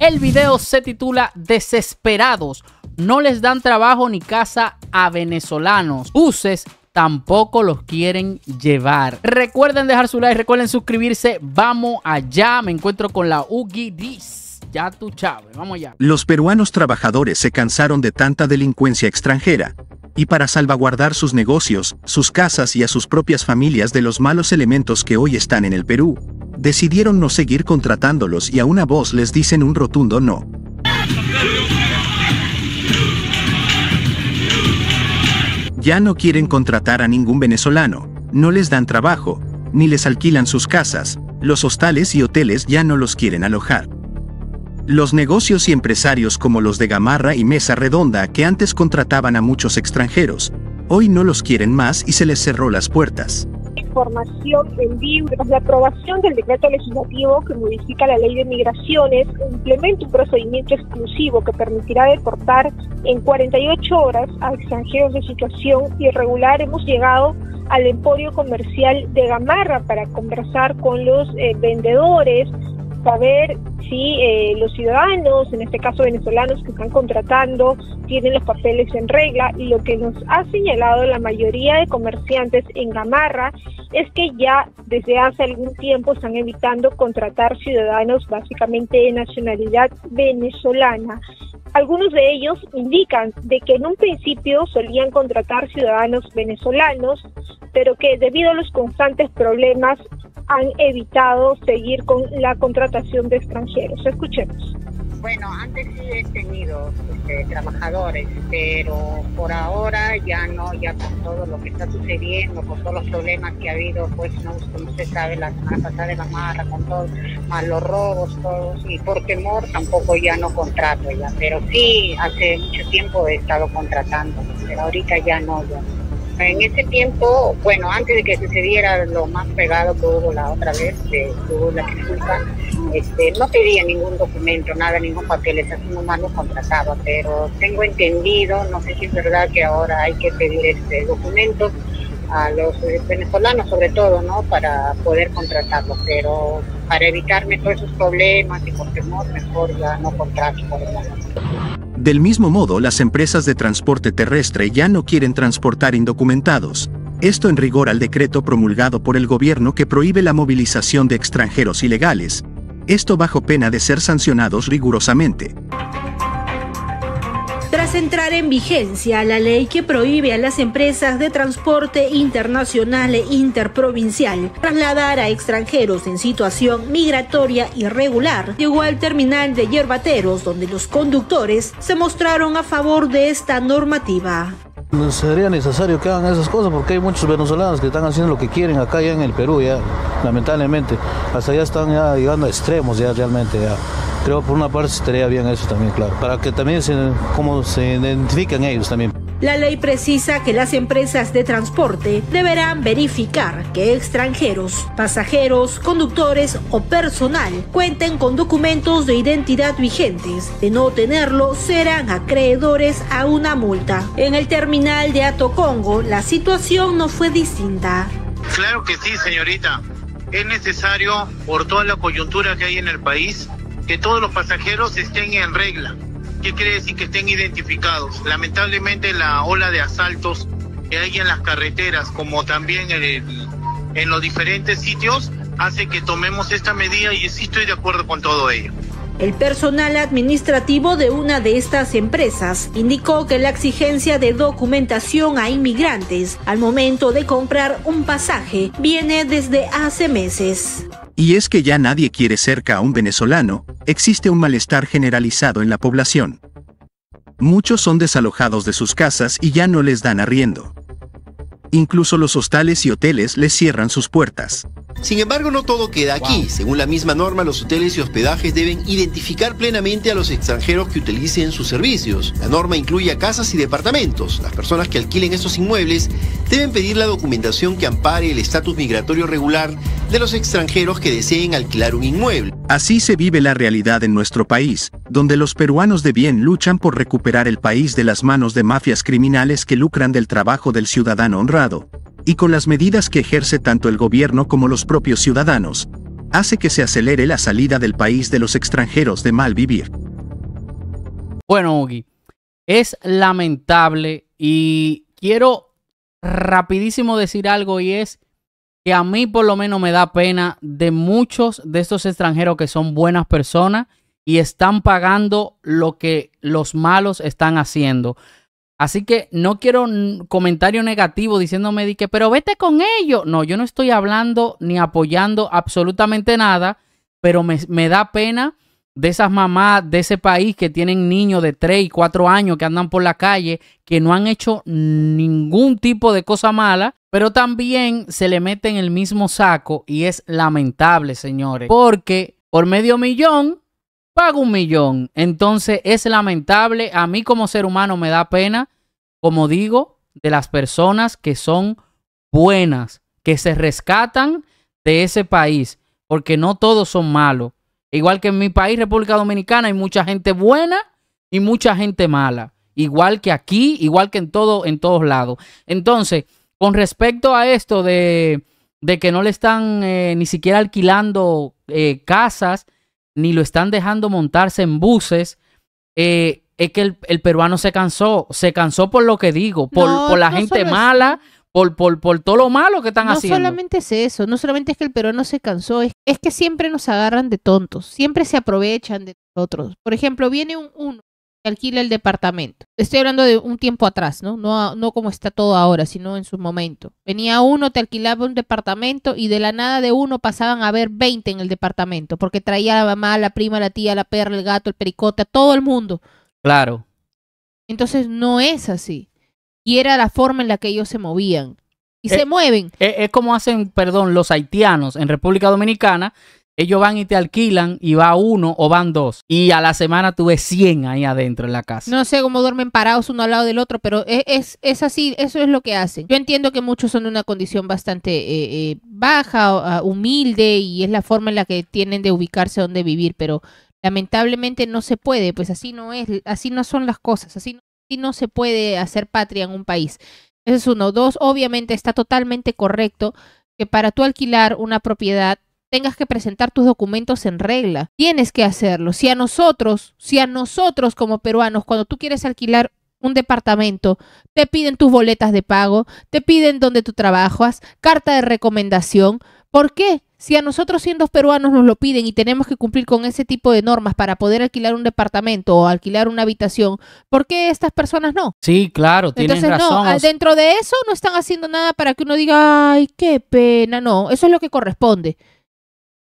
El video se titula Desesperados, no les dan trabajo ni casa a venezolanos. Uses tampoco los quieren llevar. Recuerden dejar su like, recuerden suscribirse. Vamos allá, me encuentro con la Dis los peruanos trabajadores se cansaron de tanta delincuencia extranjera, y para salvaguardar sus negocios, sus casas y a sus propias familias de los malos elementos que hoy están en el Perú, decidieron no seguir contratándolos y a una voz les dicen un rotundo no. Ya no quieren contratar a ningún venezolano, no les dan trabajo, ni les alquilan sus casas, los hostales y hoteles ya no los quieren alojar. Los negocios y empresarios como los de Gamarra y Mesa Redonda que antes contrataban a muchos extranjeros, hoy no los quieren más y se les cerró las puertas información en libros, la aprobación del decreto legislativo que modifica la ley de migraciones implementa un procedimiento exclusivo que permitirá deportar en 48 horas a extranjeros de situación irregular. Hemos llegado al emporio comercial de Gamarra para conversar con los eh, vendedores, saber si eh, los ciudadanos, en este caso venezolanos que están contratando, tienen los papeles en regla y lo que nos ha señalado la mayoría de comerciantes en Gamarra es que ya desde hace algún tiempo están evitando contratar ciudadanos básicamente de nacionalidad venezolana. Algunos de ellos indican de que en un principio solían contratar ciudadanos venezolanos, pero que debido a los constantes problemas han evitado seguir con la contratación de extranjeros. Escuchemos. Bueno, antes sí he tenido este, trabajadores, pero por ahora ya no, ya con todo lo que está sucediendo, con todos los problemas que ha habido, pues no, se sabe, la semana pasada de la marra, con todos los robos, todos, y por temor tampoco ya no contrato ya, pero sí hace mucho tiempo he estado contratando, pero ahorita ya no, ya no. En ese tiempo, bueno, antes de que sucediera lo más pegado que hubo la otra vez, que tuvo la disculpa, este, no pedía ningún documento, nada, ningún papel, es así nomás lo contrataba, pero tengo entendido, no sé si es verdad que ahora hay que pedir este documento a los venezolanos sobre todo, ¿no? Para poder contratarlo, pero para evitarme todos esos problemas y por temor, mejor ya no contrato por del mismo modo, las empresas de transporte terrestre ya no quieren transportar indocumentados, esto en rigor al decreto promulgado por el gobierno que prohíbe la movilización de extranjeros ilegales, esto bajo pena de ser sancionados rigurosamente tras entrar en vigencia la ley que prohíbe a las empresas de transporte internacional e interprovincial trasladar a extranjeros en situación migratoria irregular, llegó al terminal de Yerbateros, donde los conductores se mostraron a favor de esta normativa. No sería necesario que hagan esas cosas porque hay muchos venezolanos que están haciendo lo que quieren acá ya en el Perú ya, lamentablemente. Hasta allá están llegando a extremos ya realmente Creo por una parte estaría bien eso también, claro, para que también se, como se identifican ellos también. La ley precisa que las empresas de transporte deberán verificar que extranjeros, pasajeros, conductores o personal cuenten con documentos de identidad vigentes. De no tenerlo, serán acreedores a una multa. En el terminal de Atocongo, la situación no fue distinta. Claro que sí, señorita. Es necesario, por toda la coyuntura que hay en el país, que todos los pasajeros estén en regla. ¿Qué quiere decir que estén identificados? Lamentablemente la ola de asaltos que hay en las carreteras, como también en, en los diferentes sitios, hace que tomemos esta medida y sí estoy de acuerdo con todo ello. El personal administrativo de una de estas empresas indicó que la exigencia de documentación a inmigrantes al momento de comprar un pasaje viene desde hace meses. Y es que ya nadie quiere cerca a un venezolano, existe un malestar generalizado en la población. Muchos son desalojados de sus casas y ya no les dan arriendo. Incluso los hostales y hoteles les cierran sus puertas. Sin embargo, no todo queda aquí. Según la misma norma, los hoteles y hospedajes deben identificar plenamente a los extranjeros que utilicen sus servicios. La norma incluye a casas y departamentos. Las personas que alquilen estos inmuebles deben pedir la documentación que ampare el estatus migratorio regular de los extranjeros que deseen alquilar un inmueble. Así se vive la realidad en nuestro país, donde los peruanos de bien luchan por recuperar el país de las manos de mafias criminales que lucran del trabajo del ciudadano honrado y con las medidas que ejerce tanto el gobierno como los propios ciudadanos, hace que se acelere la salida del país de los extranjeros de mal vivir. Bueno, Ugi, es lamentable y quiero rapidísimo decir algo y es que a mí por lo menos me da pena de muchos de estos extranjeros que son buenas personas y están pagando lo que los malos están haciendo. Así que no quiero comentario negativo diciéndome que, pero vete con ellos. No, yo no estoy hablando ni apoyando absolutamente nada, pero me, me, da pena de esas mamás de ese país que tienen niños de 3 y 4 años que andan por la calle, que no han hecho ningún tipo de cosa mala, pero también se le mete en el mismo saco y es lamentable, señores, porque por medio millón hago un millón. Entonces es lamentable. A mí como ser humano me da pena, como digo, de las personas que son buenas, que se rescatan de ese país, porque no todos son malos. Igual que en mi país, República Dominicana, hay mucha gente buena y mucha gente mala. Igual que aquí, igual que en, todo, en todos lados. Entonces, con respecto a esto de, de que no le están eh, ni siquiera alquilando eh, casas, ni lo están dejando montarse en buses. Eh, es que el, peruano se cansó, se cansó por lo que digo, por, la gente mala, por, por, por, todo lo malo que están haciendo. No solamente es eso, no solamente es que el peruano se cansó, es, es que siempre nos agarran de tontos, siempre se aprovechan de nosotros. Por ejemplo, viene un, uno alquila el departamento. Estoy hablando de un tiempo atrás, ¿no? ¿no? No como está todo ahora, sino en su momento. Venía uno, te alquilaba un departamento y de la nada de uno pasaban a ver 20 en el departamento, porque traía la mamá, la prima, la tía, la perra, el gato, el pericote, a todo el mundo. Claro. Entonces no es así. Y era la forma en la que ellos se movían. Y eh, se mueven. Eh, es como hacen, perdón, los haitianos en República Dominicana, ellos van y te alquilan y va uno o van dos. Y a la semana tuve 100 ahí adentro en la casa. No sé cómo duermen parados uno al lado del otro, pero es, es, es así, eso es lo que hacen. Yo entiendo que muchos son de una condición bastante eh, eh, baja, ah, humilde y es la forma en la que tienen de ubicarse donde vivir, pero lamentablemente no se puede, pues así no es, así no son las cosas, así no, no se puede hacer patria en un país. Ese es uno. Dos, obviamente está totalmente correcto que para tú alquilar una propiedad tengas que presentar tus documentos en regla. Tienes que hacerlo. Si a nosotros, si a nosotros como peruanos, cuando tú quieres alquilar un departamento, te piden tus boletas de pago, te piden dónde tú trabajas, carta de recomendación. ¿Por qué? Si a nosotros siendo peruanos nos lo piden y tenemos que cumplir con ese tipo de normas para poder alquilar un departamento o alquilar una habitación, ¿por qué estas personas no? Sí, claro, Entonces, no, dentro de eso no están haciendo nada para que uno diga, ay, qué pena, no, eso es lo que corresponde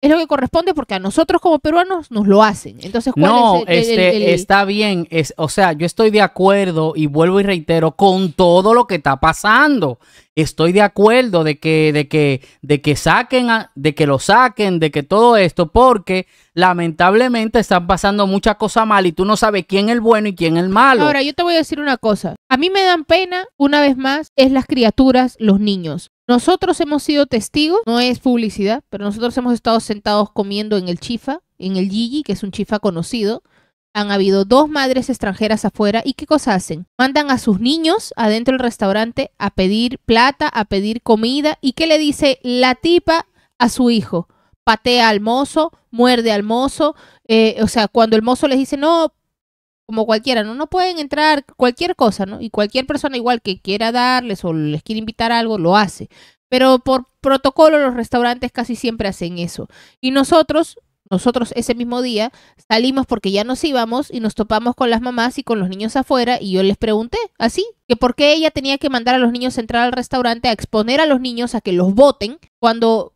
es lo que corresponde porque a nosotros como peruanos nos lo hacen. Entonces, ¿cuál no, es el, este, está bien. o sea, yo estoy de acuerdo y vuelvo y reitero con todo lo que está pasando. Estoy de acuerdo de que, de que, de que saquen, de que lo saquen, de que todo esto, porque lamentablemente están pasando muchas cosas mal y tú no sabes quién es el bueno y quién es el malo. Ahora, yo te voy a decir una cosa. A mí me dan pena, una vez más, es las criaturas, los niños. Nosotros hemos sido testigos, no es publicidad, pero nosotros hemos estado sentados comiendo en el chifa, en el Gigi, que es un chifa conocido. Han habido dos madres extranjeras afuera y ¿qué cosa hacen? Mandan a sus niños adentro del restaurante a pedir plata, a pedir comida y ¿qué le dice la tipa a su hijo? Patea al mozo, muerde al mozo, eh, o sea, cuando el mozo les dice, no, como cualquiera, ¿no? No pueden entrar cualquier cosa, ¿no? Y cualquier persona igual que quiera darles o les quiere invitar algo, lo hace. Pero por protocolo los restaurantes casi siempre hacen eso. Y nosotros, nosotros ese mismo día salimos porque ya nos íbamos y nos topamos con las mamás y con los niños afuera y yo les pregunté así, que por qué ella tenía que mandar a los niños a entrar al restaurante a exponer a los niños a que los voten cuando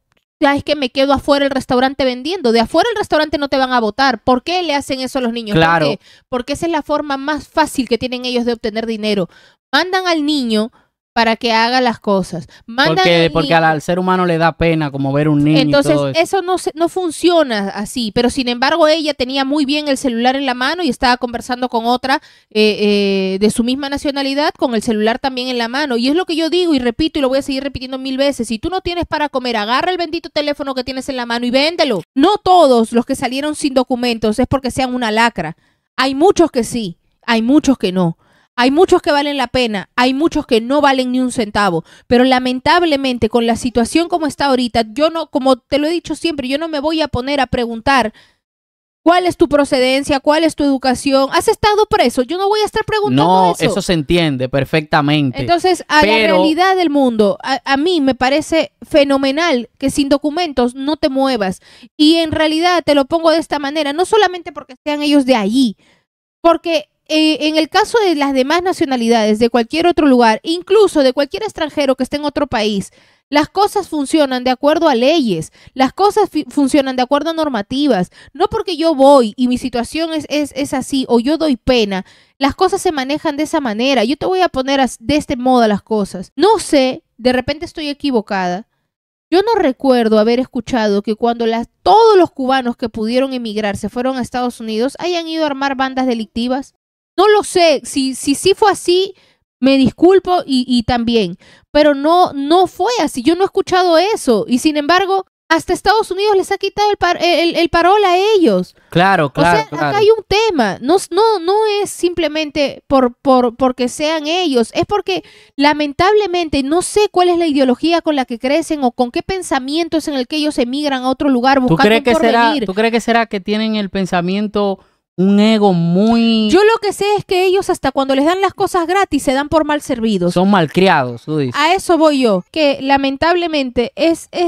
ya es que me quedo afuera el restaurante vendiendo. De afuera el restaurante no te van a votar. ¿Por qué le hacen eso a los niños? Claro. Porque esa es la forma más fácil que tienen ellos de obtener dinero. Mandan al niño para que haga las cosas. porque, porque al, ser humano le da pena como ver un niño. Entonces, eso, no, no, funciona así, pero sin embargo ella tenía muy bien el celular en la mano y estaba conversando con otra eh, eh, de su misma nacionalidad con el celular también en la mano. Y es lo que yo digo y repito y lo voy a seguir repitiendo mil veces. Si tú no tienes para comer, agarra el bendito teléfono que tienes en la mano y véndelo. No todos los que salieron sin documentos es porque sean una lacra. Hay muchos que sí, hay muchos que no. Hay muchos que valen la pena, hay muchos que no valen ni un centavo, pero lamentablemente con la situación como está ahorita, yo no, como te lo he dicho siempre, yo no me voy a poner a preguntar cuál es tu procedencia, cuál es tu educación, has estado preso, yo no voy a estar preguntando. No, eso, se entiende perfectamente. Entonces, a la realidad del mundo, a, a mí me parece fenomenal que sin documentos no te muevas. Y en realidad te lo pongo de esta manera, no solamente porque sean ellos de allí, porque eh, en el caso de las demás nacionalidades, de cualquier otro lugar, incluso de cualquier extranjero que esté en otro país, las cosas funcionan de acuerdo a leyes, las cosas funcionan de acuerdo a normativas. No porque yo voy y mi situación es, así o yo doy pena, las cosas se manejan de esa manera. Yo te voy a poner de este modo las cosas. No sé, de repente estoy equivocada. Yo no recuerdo haber escuchado que cuando todos los cubanos que pudieron emigrar se fueron a Estados Unidos hayan ido a armar bandas delictivas. No lo sé, si sí si, fue así, me disculpo y, también, pero no, no fue así, yo no he escuchado eso y sin embargo, hasta Estados Unidos les ha quitado el, el, parol a ellos. Claro, claro. acá hay un tema, no, no, no es simplemente por, porque sean ellos, es porque lamentablemente no sé cuál es la ideología con la que crecen o con qué pensamientos en el que ellos emigran a otro lugar buscando ¿Tú crees que Será, ¿Tú crees que será que tienen el pensamiento un ego muy... Yo lo que sé es que ellos hasta cuando les dan las cosas gratis se dan por mal servidos. Son malcriados, tú dices. A eso voy yo, que lamentablemente es, es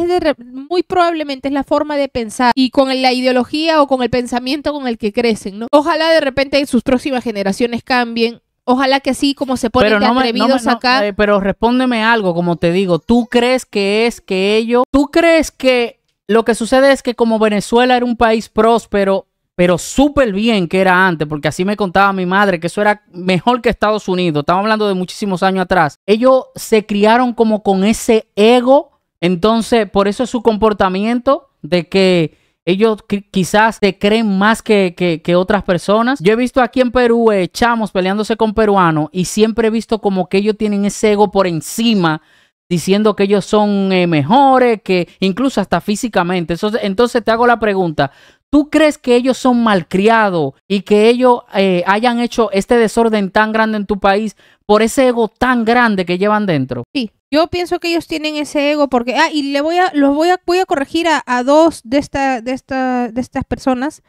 muy probablemente es la forma de pensar y con la ideología o con el pensamiento con el que crecen, ¿no? Ojalá de repente sus próximas generaciones cambien. Ojalá que sí, como se ponen atrevidos acá. Eh, pero respóndeme algo, como te digo, ¿tú crees que es que ellos... ¿Tú crees que lo que sucede es que como Venezuela era un país próspero pero súper bien que era antes, porque así me contaba mi madre que eso era mejor que Estados Unidos. Estamos hablando de muchísimos años atrás. Ellos se criaron como con ese ego, entonces por eso es su comportamiento de que ellos quizás te creen más que, que, otras personas. Yo he visto aquí en Perú echamos chamos peleándose con peruanos y siempre he visto como que ellos tienen ese ego por encima. Diciendo que ellos son eh, mejores, que incluso hasta físicamente. entonces te hago la pregunta, ¿Tú crees que ellos son malcriados y que ellos eh, hayan hecho este desorden tan grande en tu país por ese ego tan grande que llevan dentro? Sí, yo pienso que ellos tienen ese ego porque ah y le voy a los voy a voy a corregir a, dos de de de estas personas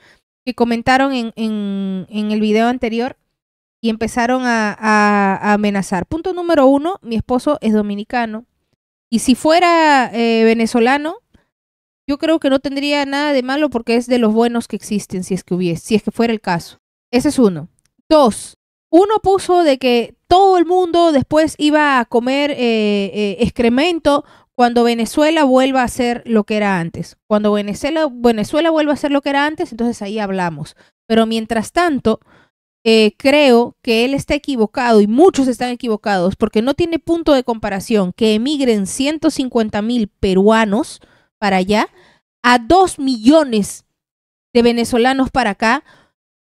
que comentaron en, en, el video anterior y empezaron a, amenazar. Punto número uno, mi esposo es dominicano y si fuera eh, venezolano yo creo que no tendría nada de malo porque es de los buenos que existen, si es que hubiese, si es que fuera el caso. Ese es uno. Dos, uno puso de que todo el mundo después iba a comer eh, eh, excremento cuando Venezuela vuelva a ser lo que era antes. Cuando Venezuela, Venezuela vuelva a ser lo que era antes, entonces ahí hablamos. Pero mientras tanto, eh, creo que él está equivocado y muchos están equivocados porque no tiene punto de comparación que emigren 150 mil peruanos para allá, a dos millones de venezolanos para acá,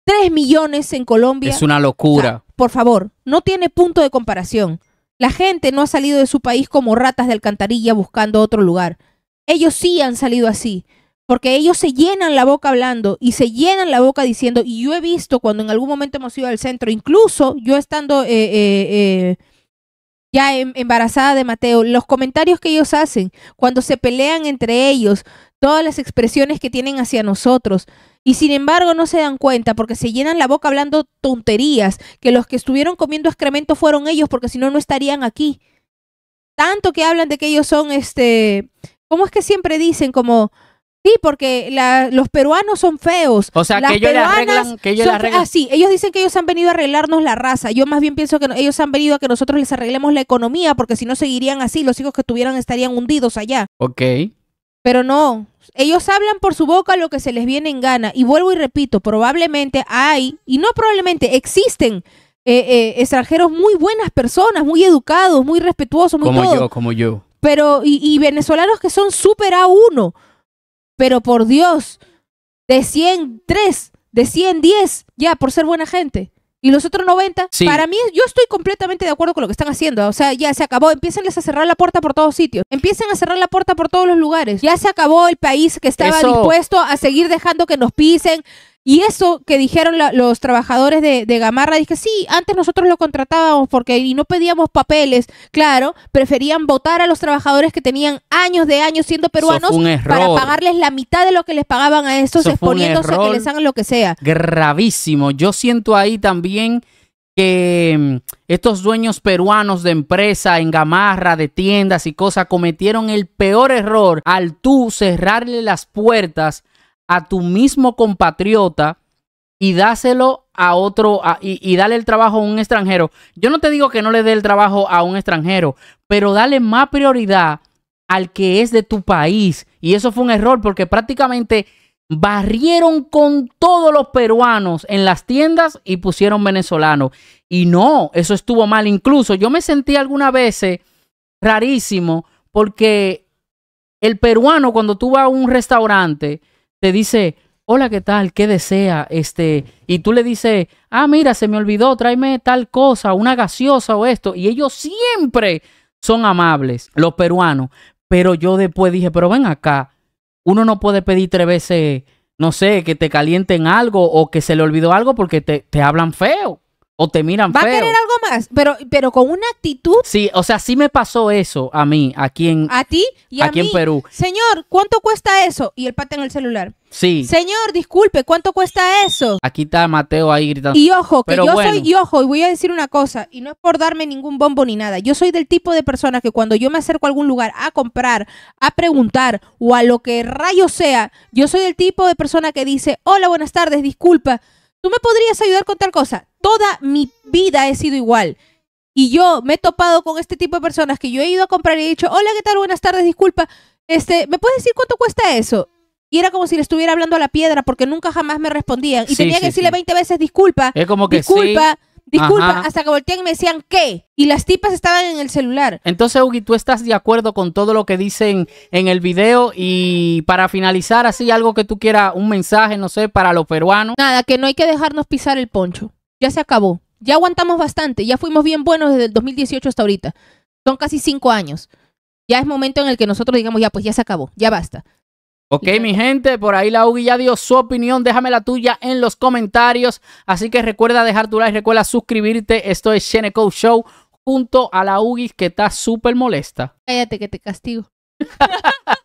tres millones en Colombia. Es una locura. por favor, no tiene punto de comparación. La gente no ha salido de su país como ratas de alcantarilla buscando otro lugar. Ellos sí han salido así, porque ellos se llenan la boca hablando y se llenan la boca diciendo, y yo he visto cuando en algún momento hemos ido al centro, incluso yo estando eh, eh, eh ya em, embarazada de Mateo, los comentarios que ellos hacen, cuando se pelean entre ellos, todas las expresiones que tienen hacia nosotros. Y sin embargo no se dan cuenta porque se llenan la boca hablando tonterías, que los que estuvieron comiendo excremento fueron ellos porque si no, no estarían aquí. Tanto que hablan de que ellos son, este, ¿cómo es que siempre dicen como... Sí, porque los peruanos son feos. O sea, que ellos arreglan. Que ellos arreglan. Ah, sí, ellos dicen que ellos han venido a arreglarnos la raza. Yo más bien pienso que ellos han venido a que nosotros les arreglemos la economía, porque si no seguirían así, los hijos que tuvieran estarían hundidos allá. Ok. Pero no, ellos hablan por su boca lo que se les viene en gana. Y vuelvo y repito, probablemente hay, y no probablemente, existen eh, eh, extranjeros muy buenas personas, muy educados, muy respetuosos, muy como yo, como yo. Pero, y, venezolanos que son súper a uno pero por Dios, de 103, de 110, ya, por ser buena gente. Y los otros 90, para mí, yo estoy completamente de acuerdo con lo que están haciendo. O sea, ya se acabó. Empiecenles a cerrar la puerta por todos sitios. Empiecen a cerrar la puerta por todos los lugares. Ya se acabó el país que estaba dispuesto a seguir dejando que nos pisen, y eso que dijeron los trabajadores de, Gamarra, dije, sí, antes nosotros lo contratábamos porque no pedíamos papeles, claro, preferían votar a los trabajadores que tenían años de años siendo peruanos para pagarles la mitad de lo que les pagaban a estos exponiéndose a que les hagan lo que sea. Gravísimo. Yo siento ahí también que mm, estos dueños peruanos de empresa en gamarra, de tiendas y cosas cometieron el peor error al tú cerrarle las puertas a tu mismo compatriota y dáselo a otro y, dale el trabajo a un extranjero. Yo no te digo que no le dé el trabajo a un extranjero, pero dale más prioridad al que es de tu país. Y eso fue un error porque prácticamente barrieron con todos los peruanos en las tiendas y pusieron venezolanos. Y no, eso estuvo mal. Incluso yo me sentí algunas veces rarísimo porque el peruano cuando tú vas a un restaurante, te dice, hola, ¿qué tal? ¿Qué desea? Este, y tú le dices, ah, mira, se me olvidó, tráeme tal cosa, una gaseosa o esto. Y ellos siempre son amables, los peruanos. Pero yo después dije, pero ven acá, uno no puede pedir tres veces, no sé, que te calienten algo o que se le olvidó algo porque te, te hablan feo o te miran Va a querer algo más, pero, pero con una actitud. Sí, o sea, sí me pasó eso a mí, aquí en. A ti y aquí a mí. en Perú. Señor, ¿cuánto cuesta eso? Y el pata en el celular. Sí. Señor, disculpe, ¿cuánto cuesta eso? Aquí está Mateo ahí gritando. Y ojo, que pero yo y ojo, y voy a decir una cosa, y no es por darme ningún bombo ni nada. Yo soy del tipo de persona que cuando yo me acerco a algún lugar a comprar, a preguntar o a lo que rayo sea, yo soy del tipo de persona que dice, hola, buenas tardes, disculpa me podrías ayudar con tal cosa. Toda mi vida he sido igual. Y yo me he topado con este tipo de personas que yo he ido a comprar y he dicho, hola, ¿qué tal? Buenas tardes, disculpa. Este, ¿me puedes decir cuánto cuesta eso? Y era como si le estuviera hablando a la piedra porque nunca jamás me respondían. Y tenía que decirle 20 veces disculpa. Es como que disculpa. Disculpa, hasta que voltean y me decían qué. Y las tipas estaban en el celular. Entonces, Ugi, ¿tú estás de acuerdo con todo lo que dicen en el video? Y para finalizar, así algo que tú quieras, un mensaje, no sé, para los peruanos. Nada, que no hay que dejarnos pisar el poncho. Ya se acabó. Ya aguantamos bastante. Ya fuimos bien buenos desde el 2018 hasta ahorita. Son casi cinco años. Ya es momento en el que nosotros digamos, ya pues ya se acabó, ya basta. Ok, mi gente, por ahí la UGI ya dio su opinión. Déjame la tuya en los comentarios. Así que recuerda dejar tu like, recuerda suscribirte. Esto es Sheneco Show junto a la UGI que está súper molesta. Cállate que te castigo.